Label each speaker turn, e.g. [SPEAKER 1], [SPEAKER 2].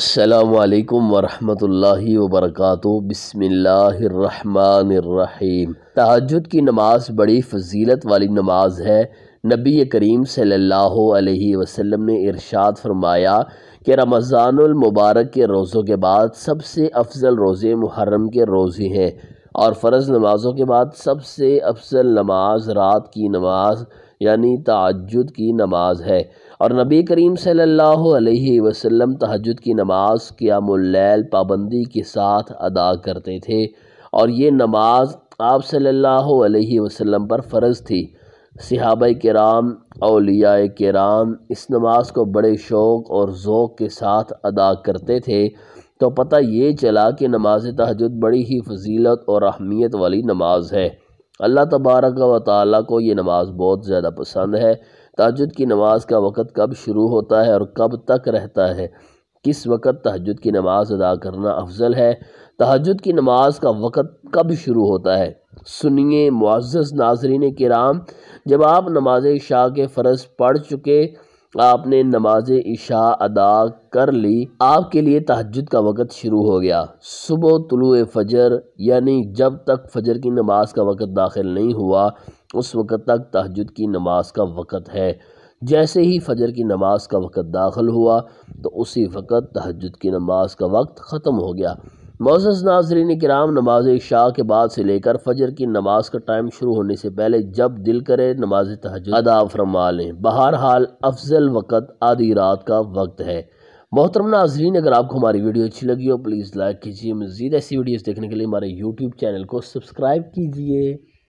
[SPEAKER 1] السلام علیکم ورحمۃ اللہ وبرکاتہ بسم اللہ الرحمن الرحیم تہجد کی نماز بڑی فضیلت والی نماز ہے نبی کریم صلی اللہ علیہ وسلم نے ارشاد فرمایا کہ رمضان المبارک کے روزوں کے بعد سب سے افضل روزے محرم کے روزے ہیں اور فرض نمازوں کے بعد سب سے افضل نماز رات کی نماز یعنی تعجد کی نماز ہے اور نبی کریم صلی اللہ علیہ وسلم تہجد کی نماز قیام اللیل پابندی کے ساتھ ادا کرتے تھے اور یہ نماز آپ صلی اللہ علیہ وسلم پر فرض تھی صحابہ کرام اولیاء کرام اس نماز کو بڑے شوق اور ذوق کے ساتھ ادا کرتے تھے تو پتہ یہ چلا کہ نماز تحجد بڑی ہی فضیلت اور اہمیت والی نماز ہے اللہ تبارک و تعالیٰ کو یہ نماز بہت زیادہ پسند ہے تہجد کی نماز کا وقت کب شروع ہوتا ہے اور کب تک رہتا ہے کس وقت تہجد کی نماز ادا کرنا افضل ہے تحجد کی نماز کا وقت کب شروع ہوتا ہے سنیے معزز ناظرین کرام جب آپ نماز عشاء کے فرض پڑھ چکے آپ نے نماز عشاء ادا کر لی آپ کے لیے تحجد کا وقت شروع ہو گیا صبح طلوع فجر یعنی جب تک فجر کی نماز کا وقت داخل نہیں ہوا اس وقت تک تہجد کی نماز کا وقت ہے جیسے ہی فجر کی نماز کا وقت داخل ہوا تو اسی وقت تحجد کی نماز کا وقت ختم ہو گیا معزز ناظرین کرام نماز عشاء کے بعد سے لے کر فجر کی نماز کا ٹائم شروع ہونے سے پہلے جب دل کرے نماز تحجد ادا فرما لیں بہرحال افضل وقت آدھی رات کا وقت ہے محترم ناظرین اگر آپ کو ہماری ویڈیو اچھی لگی ہو پلیز لائک کیجئے مزید ایسی ویڈیوز دیکھنے کے لیے ہمارے یوٹیوب چینل کو سبسکرائب کیجئے